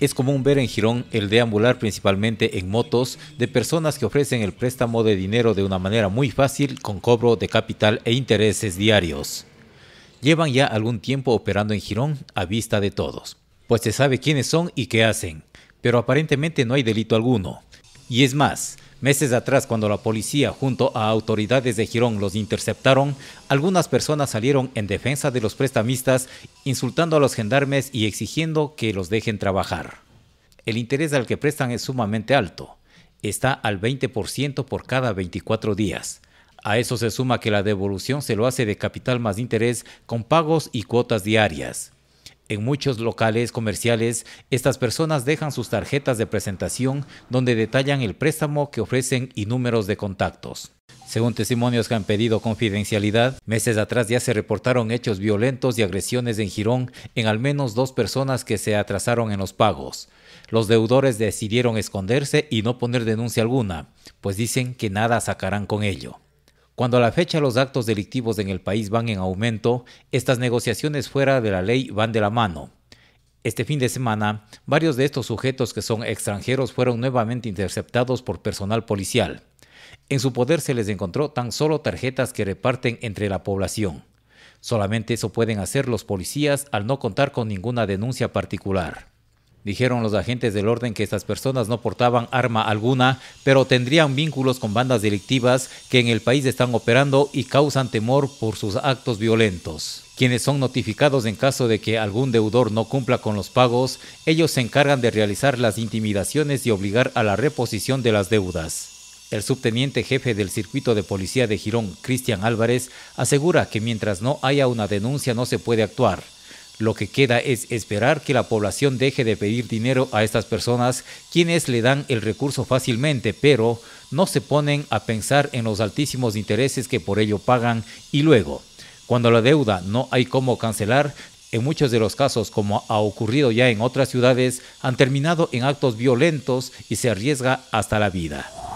Es común ver en Girón el deambular principalmente en motos de personas que ofrecen el préstamo de dinero de una manera muy fácil con cobro de capital e intereses diarios. Llevan ya algún tiempo operando en Girón a vista de todos, pues se sabe quiénes son y qué hacen, pero aparentemente no hay delito alguno. Y es más, Meses atrás, cuando la policía junto a autoridades de Girón los interceptaron, algunas personas salieron en defensa de los prestamistas, insultando a los gendarmes y exigiendo que los dejen trabajar. El interés al que prestan es sumamente alto. Está al 20% por cada 24 días. A eso se suma que la devolución se lo hace de capital más interés con pagos y cuotas diarias. En muchos locales comerciales, estas personas dejan sus tarjetas de presentación donde detallan el préstamo que ofrecen y números de contactos. Según testimonios que han pedido confidencialidad, meses atrás ya se reportaron hechos violentos y agresiones en Girón en al menos dos personas que se atrasaron en los pagos. Los deudores decidieron esconderse y no poner denuncia alguna, pues dicen que nada sacarán con ello. Cuando a la fecha los actos delictivos en el país van en aumento, estas negociaciones fuera de la ley van de la mano. Este fin de semana, varios de estos sujetos que son extranjeros fueron nuevamente interceptados por personal policial. En su poder se les encontró tan solo tarjetas que reparten entre la población. Solamente eso pueden hacer los policías al no contar con ninguna denuncia particular. Dijeron los agentes del orden que estas personas no portaban arma alguna, pero tendrían vínculos con bandas delictivas que en el país están operando y causan temor por sus actos violentos quienes son notificados en caso de que algún deudor no cumpla con los pagos, ellos se encargan de realizar las intimidaciones y obligar a la reposición de las deudas. El subteniente jefe del circuito de policía de Girón, Cristian Álvarez, asegura que mientras no haya una denuncia no se puede actuar. Lo que queda es esperar que la población deje de pedir dinero a estas personas, quienes le dan el recurso fácilmente, pero no se ponen a pensar en los altísimos intereses que por ello pagan y luego, cuando la deuda no hay cómo cancelar, en muchos de los casos, como ha ocurrido ya en otras ciudades, han terminado en actos violentos y se arriesga hasta la vida.